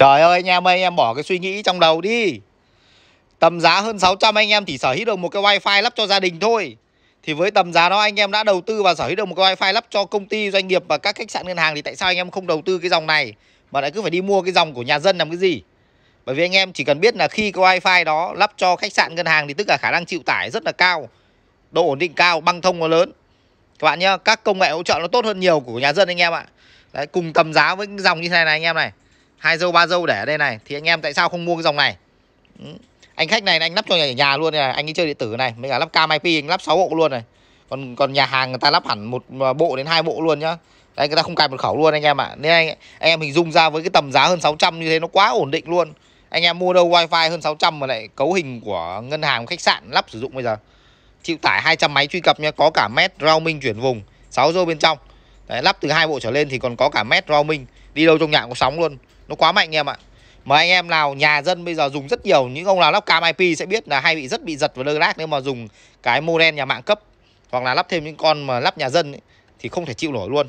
Trời ơi anh em ơi anh em bỏ cái suy nghĩ trong đầu đi Tầm giá hơn 600 anh em chỉ sở hữu được một cái wifi lắp cho gia đình thôi Thì với tầm giá đó anh em đã đầu tư và sở hữu được một cái wifi lắp cho công ty, doanh nghiệp và các khách sạn ngân hàng Thì tại sao anh em không đầu tư cái dòng này Mà lại cứ phải đi mua cái dòng của nhà dân làm cái gì Bởi vì anh em chỉ cần biết là khi cái wifi đó lắp cho khách sạn ngân hàng Thì tức là khả năng chịu tải rất là cao Độ ổn định cao, băng thông nó lớn Các bạn nhá, các công nghệ hỗ trợ nó tốt hơn nhiều của nhà dân anh em ạ Đấy, cùng tầm giá với cái dòng như thế này này anh em này hai dâu ba dâu để ở đây này thì anh em tại sao không mua cái dòng này ừ. anh khách này anh lắp cho nhà, nhà luôn này anh ấy chơi điện tử này mới cả lắp cam ip anh lắp 6 bộ luôn này còn còn nhà hàng người ta lắp hẳn một à, bộ đến hai bộ luôn nhá đấy người ta không cài một khẩu luôn anh em ạ à. nên anh, anh em hình dung ra với cái tầm giá hơn 600 như thế nó quá ổn định luôn anh em mua đâu wifi hơn 600 mà lại cấu hình của ngân hàng khách sạn lắp sử dụng bây giờ chịu tải 200 máy truy cập nha có cả mét roaming chuyển vùng 6 dâu bên trong đấy, lắp từ hai bộ trở lên thì còn có cả mét roaming đi đâu trong nhà cũng sóng luôn nó quá mạnh anh em ạ mà anh em nào nhà dân bây giờ dùng rất nhiều những ông nào lắp cam IP sẽ biết là hay bị rất bị giật và lơ lác nếu mà dùng cái model nhà mạng cấp hoặc là lắp thêm những con mà lắp nhà dân ấy, thì không thể chịu nổi luôn